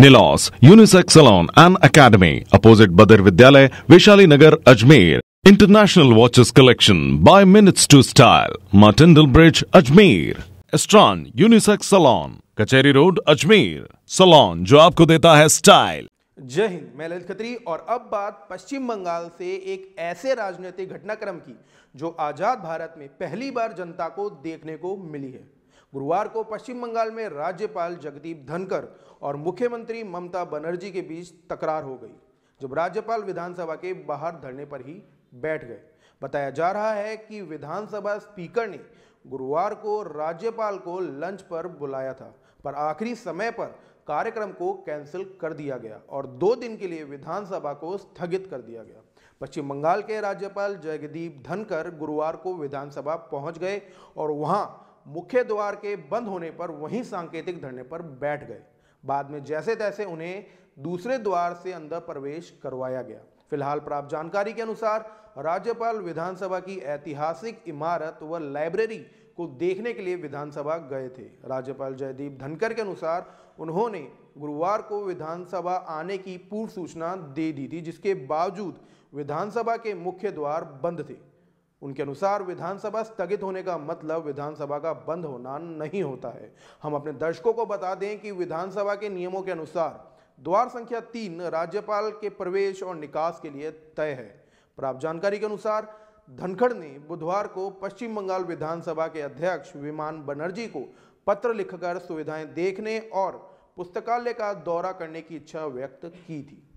निलॉस unisex salon and academy opposite बदर Vidyalaya Vaishali Nagar Ajmer international watches collection by minutes to style Martindale Bridge Ajmer Astron unisex salon Kacheri road Ajmer salon जो आपको देता है style जय हिंद मैं ललित खत्री और अब बात पश्चिम बंगाल से एक ऐसे राजनीतिक घटनाक्रम की जो आजाद भारत में पहली बार जनता को देखने को मिली है गुरुवार को पश्चिम बंगाल में राज्यपाल जगदीप धनकर और मुख्यमंत्री ममता बनर्जी के बीच तकरार हो गई जब राज्यपाल विधानसभा के बाहर धरने पर ही बैठ गए बताया जा रहा है कि विधानसभा स्पीकर ने गुरुवार को राज्यपाल को लंच पर बुलाया था पर आखिरी समय पर कार्यक्रम को कैंसिल कर दिया गया और दो दिन के लिए विधानसभा को स्थगित कर दिया गया पश्चिम बंगाल के राज्यपाल जगदीप धनकर गुरुवार को विधानसभा पहुंच गए और वहां मुख्य द्वार के बंद होने पर वहीं सांकेतिक धरने पर बैठ गए बाद में जैसे तैसे उन्हें दूसरे द्वार से अंदर प्रवेश करवाया गया फिलहाल प्राप्त जानकारी के अनुसार राज्यपाल विधानसभा की ऐतिहासिक इमारत व लाइब्रेरी को देखने के लिए विधानसभा गए थे राज्यपाल जयदीप धनकर के अनुसार उन्होंने गुरुवार को विधानसभा आने की पूर्व सूचना दे दी थी जिसके बावजूद विधानसभा के मुख्य द्वार बंद थे उनके अनुसार विधानसभा स्थगित होने का मतलब विधानसभा का बंद होना नहीं होता है हम अपने दर्शकों को बता दें कि विधानसभा के नियमों के अनुसार द्वार संख्या तीन राज्यपाल के प्रवेश और निकास के लिए तय है प्राप्त जानकारी के अनुसार धनखड़ ने बुधवार को पश्चिम बंगाल विधानसभा के अध्यक्ष विमान बनर्जी को पत्र लिखकर सुविधाएं देखने और पुस्तकालय का दौरा करने की इच्छा व्यक्त की थी